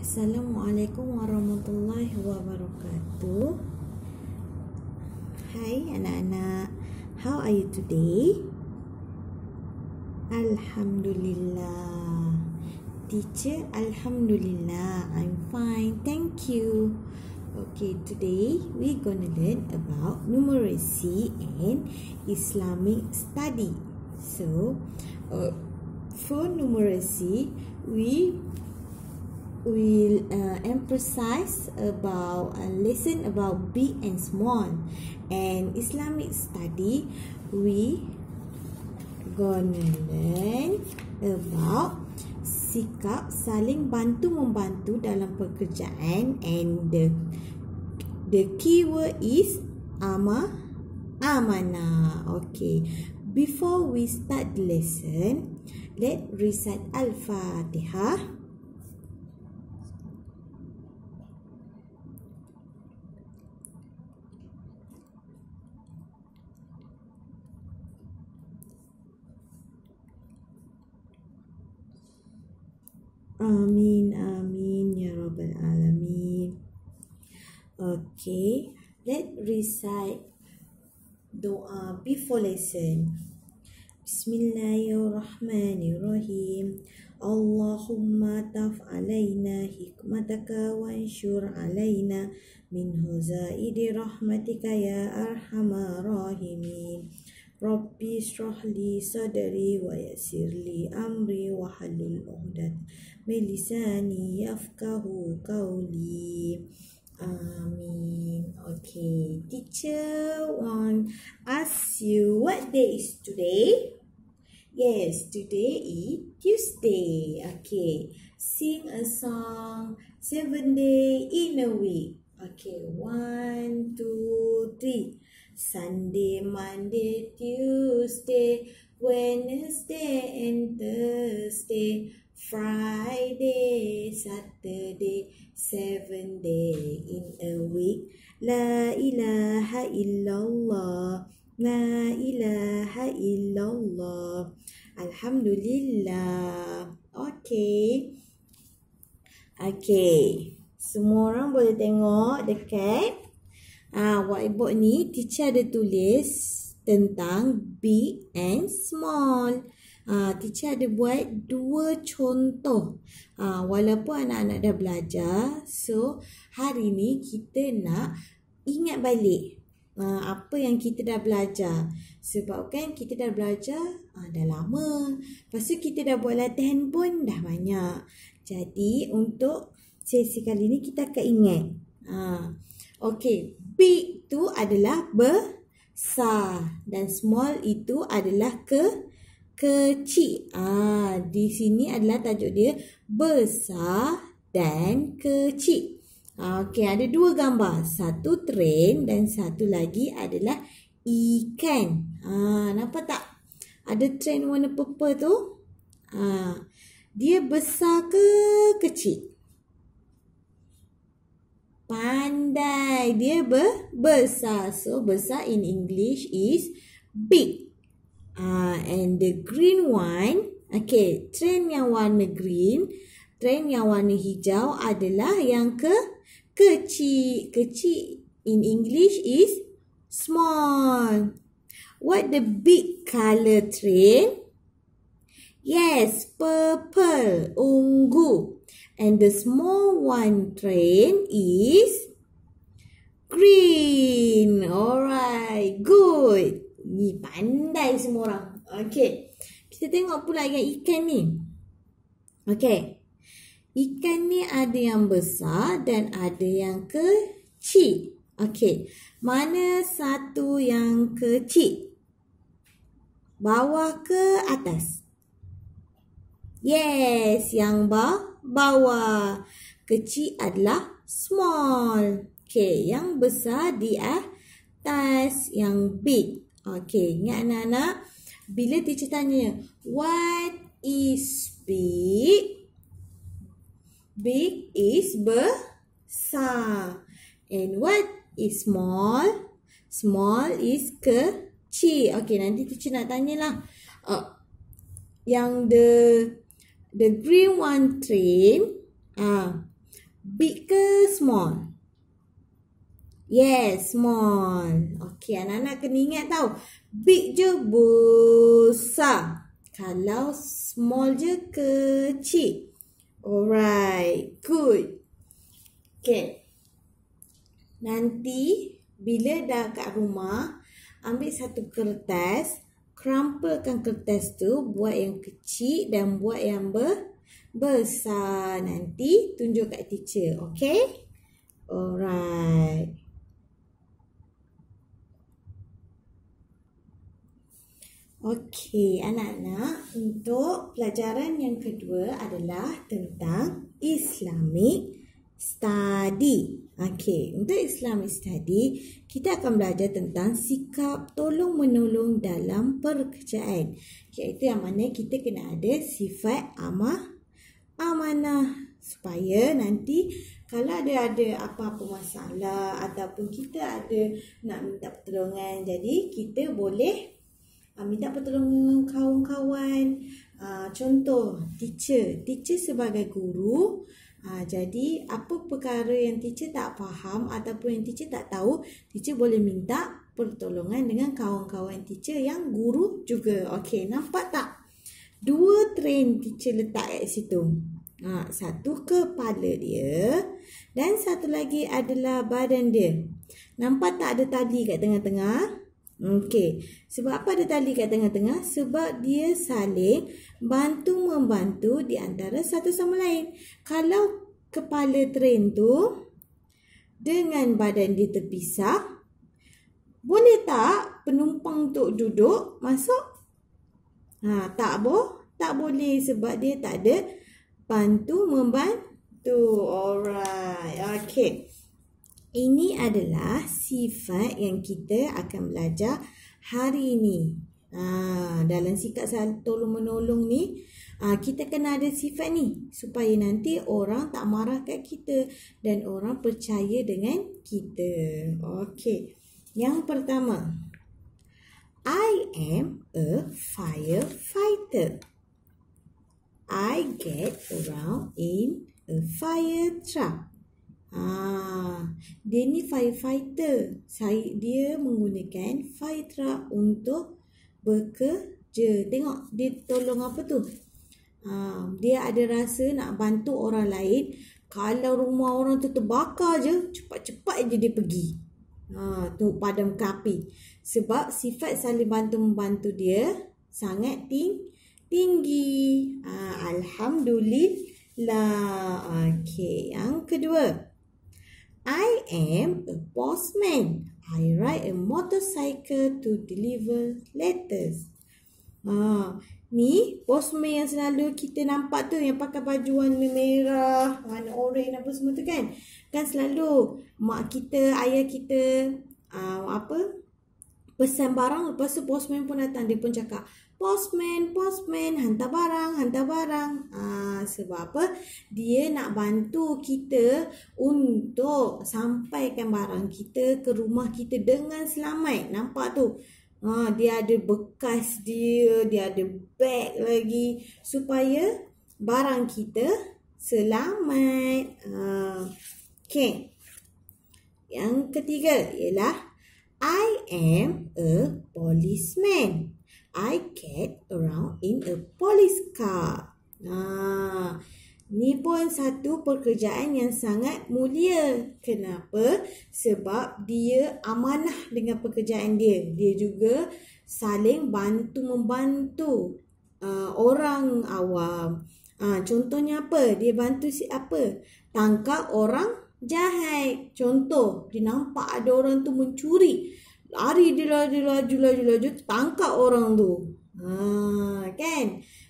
Assalamualaikum warahmatullahi wabarakatuh. Hai anak-anak. How are you today? Alhamdulillah. Teacher, alhamdulillah. I'm fine. Thank you. Okay, today we gonna learn about numeracy and Islamic study. So, uh, for numeracy, we will uh, emphasize about a uh, lesson about big and small and islamic study we gonna learn about sikap saling bantu membantu dalam pekerjaan and the, the keyword is ama amana okay before we start the lesson let recite al-fatihah Amin, amin, ya Rabbal Alamin. Okay, let recite doa before lesson. Bismillahirrahmanirrahim. اللهم طف علينا حكمتك وانشر علينا من زائد رحمتك يا أرحم الراحمين ربي اشرح لي صدري ويسر لي أمري وحل الأهداف min lisani yafqahu qawli amin okay teacher want ask you what day is today yes today is tuesday okay sing a song seven day in a week okay one two three sunday monday tuesday wednesday and thursday Friday, Saturday, seven day in a week. La ilaha illallah. La ilaha illallah. Alhamdulillah. Okay. Okay. Semua orang boleh tengok dekat. Ah, ha, whiteboard ni teacher ada tulis tentang big and small. Uh, teacher ada buat dua contoh. Uh, walaupun anak-anak dah belajar. So, hari ni kita nak ingat balik uh, apa yang kita dah belajar. Sebab kan kita dah belajar uh, dah lama. Lepas tu kita dah buat latihan pun dah banyak. Jadi, untuk sesi kali ni kita akan ingat. Uh, okay, big tu adalah besar. Dan small itu adalah ke kecil. Ah, di sini adalah tajuk dia besar dan kecil. Ah, okey, ada dua gambar. Satu train dan satu lagi adalah ikan. Ah, nampak tak? Ada train warna purple tu. Ah, dia besar ke kecil? Pandai. Dia ber besar. So, besar in English is big. Ah, uh, and the green one, okay, train yang warna green, train yang warna hijau adalah yang ke kecil. Kecil in English is small. What the big color train? Yes, purple, ungu. And the small one train is green. Alright, good. Ni pandai semua orang. Okey. Kita tengok pula yang ikan ni. Okey. Ikan ni ada yang besar dan ada yang kecil. Okey. Mana satu yang kecil? Bawah ke atas? Yes, yang bah, bawah. Kecil adalah small. Okey, yang besar di atas. Yang big Okay, ingat anak-anak. Bila teacher tanya, what is big? Big is besar. And what is small? Small is kecil. Okay, nanti teacher nak tanyalah. Uh, yang the the green one train, ah uh, big ke small? Yes, small. Okey, anak-anak kena ingat tau. Big je besar. Kalau small je kecil. Alright, good. Okay. Nanti bila dah kat rumah, ambil satu kertas, crumplekan kertas tu, buat yang kecil dan buat yang ber besar. Nanti tunjuk kat teacher, okay? Alright. Okey, anak-anak, untuk pelajaran yang kedua adalah tentang Islamic Study. Okey, untuk Islamic Study, kita akan belajar tentang sikap tolong-menolong dalam pekerjaan. Iaitu yang mana kita kena ada sifat amah, amanah supaya nanti kalau ada ada apa-apa masalah ataupun kita ada nak minta pertolongan jadi kita boleh uh, minta pertolongan kawan-kawan uh, contoh teacher teacher sebagai guru uh, jadi apa perkara yang teacher tak faham ataupun yang teacher tak tahu teacher boleh minta pertolongan dengan kawan-kawan teacher yang guru juga okey nampak tak dua train teacher letak kat situ ha, satu kepala dia dan satu lagi adalah badan dia nampak tak ada tali kat tengah-tengah Okey. Sebab apa ada tali kat tengah-tengah? Sebab dia saling bantu-membantu di antara satu sama lain. Kalau kepala tren tu dengan badan dia terpisah, boleh tak penumpang tu duduk masuk? Ha, tak boh, tak boleh sebab dia tak ada bantu-membantu. Alright. Okey. Ini adalah sifat yang kita akan belajar hari ini. Ha, dalam sikap tolong menolong ni, ha, kita kena ada sifat ni supaya nanti orang tak marah kat kita dan orang percaya dengan kita. Okey. Yang pertama, I am a firefighter. I get around in a fire truck. Ah, dia ni firefighter. Saya dia menggunakan fire truck untuk bekerja. Tengok dia tolong apa tu? Ah, dia ada rasa nak bantu orang lain. Kalau rumah orang tu terbakar je, cepat-cepat je dia pergi. Ha, tu padam kapi, Sebab sifat saling bantu-membantu dia sangat ting tinggi. Ha, Alhamdulillah. okay yang kedua. I am a postman. I ride a motorcycle to deliver letters. Ha, ni postman yang selalu kita nampak tu yang pakai baju warna merah, warna oranye apa semua tu kan. Kan selalu mak kita, ayah kita, uh, apa, pesan barang lepas tu postman pun datang dia pun cakap postman postman hantar barang hantar barang ah sebab apa dia nak bantu kita untuk sampaikan barang kita ke rumah kita dengan selamat nampak tu ha dia ada bekas dia dia ada beg lagi supaya barang kita selamat ah ha, okay. yang ketiga ialah I am a policeman. I get around in a police car. Ah, ni pun satu pekerjaan yang sangat mulia. Kenapa? Sebab dia amanah dengan pekerjaan dia. Dia juga saling bantu membantu uh, orang awam. uh, contohnya apa? Dia bantu siapa? apa? Tangkap orang jahat. Contoh, dia nampak ada orang tu mencuri. Lari dia laju laju laju tangkap orang tu. Ha, kan?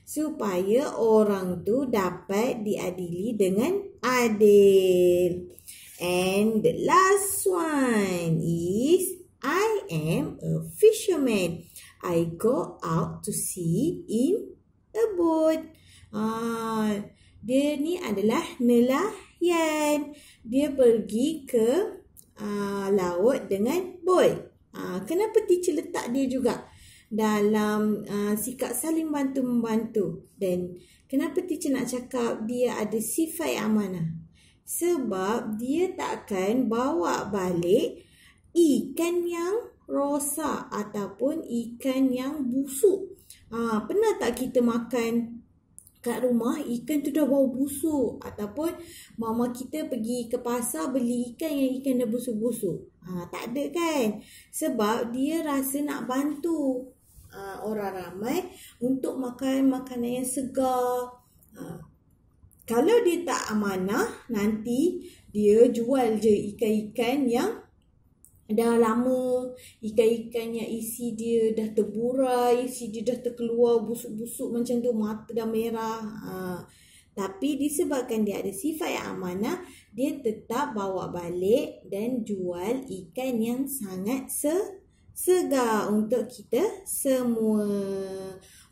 Supaya orang tu dapat diadili dengan adil. And the last one is I am a fisherman. I go out to sea in a boat. Ah, dia ni adalah nelayan. Yan. Dia pergi ke uh, laut dengan boy. Uh, kenapa teacher letak dia juga dalam uh, sikap saling bantu-membantu? Dan kenapa teacher nak cakap dia ada sifat yang amanah? Sebab dia takkan bawa balik ikan yang rosak ataupun ikan yang busuk. Ha, pernah tak kita makan kat rumah ikan tu dah bau busuk ataupun mama kita pergi ke pasar beli ikan yang ikan dah busuk-busuk. Ha, tak ada kan? Sebab dia rasa nak bantu ha, orang ramai untuk makan makanan yang segar. Ha, kalau dia tak amanah, nanti dia jual je ikan-ikan yang dah lama ikan-ikan yang isi dia dah terburai, isi dia dah terkeluar busuk-busuk macam tu, mata dah merah. Ha. Tapi disebabkan dia ada sifat yang amanah, dia tetap bawa balik dan jual ikan yang sangat se segar untuk kita semua.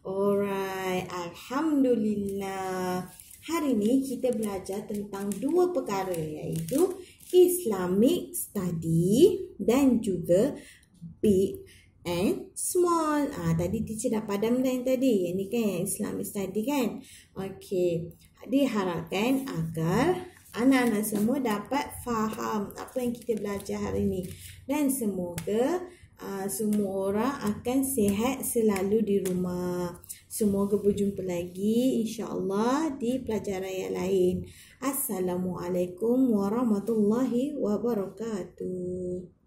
Alright, Alhamdulillah. Hari ni kita belajar tentang dua perkara iaitu Islamic study dan juga big and small. Ah tadi teacher dah padam kan tadi. Yang ni kan yang Islamic study kan. Okey. Diharapkan agar anak-anak semua dapat faham apa yang kita belajar hari ini dan semoga uh, semua orang akan sihat selalu di rumah. Semoga berjumpa lagi insya-Allah di pelajaran yang lain. Assalamualaikum warahmatullahi wabarakatuh.